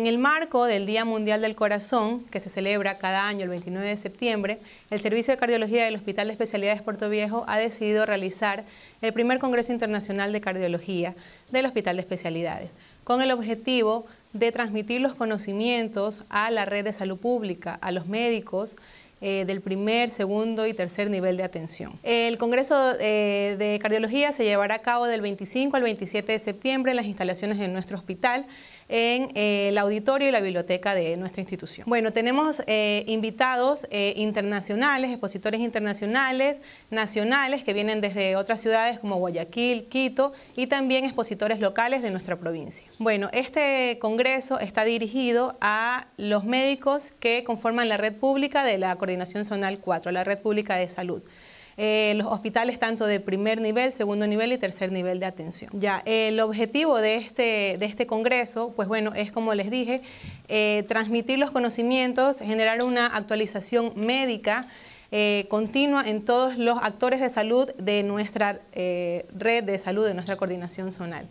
En el marco del Día Mundial del Corazón, que se celebra cada año el 29 de septiembre, el Servicio de Cardiología del Hospital de Especialidades Puerto Viejo ha decidido realizar el primer Congreso Internacional de Cardiología del Hospital de Especialidades, con el objetivo de transmitir los conocimientos a la red de salud pública, a los médicos eh, del primer, segundo y tercer nivel de atención. El Congreso eh, de Cardiología se llevará a cabo del 25 al 27 de septiembre en las instalaciones de nuestro hospital en eh, el auditorio y la biblioteca de nuestra institución. Bueno, tenemos invitados internacionales, expositores internacionales, nacionales, que vienen desde otras ciudades como Guayaquil, Quito, y también expositores locales de nuestra provincia. Bueno, este congreso está dirigido a los médicos que conforman la red pública de la Coordinación Zonal 4, la Red Pública de Salud. Eh, los hospitales tanto de primer nivel, segundo nivel y tercer nivel de atención. Ya, el objetivo de este, de este congreso, pues bueno, es como les dije, eh, transmitir los conocimientos, generar una actualización médica eh, continua en todos los actores de salud de nuestra red de salud, de nuestra coordinación zonal.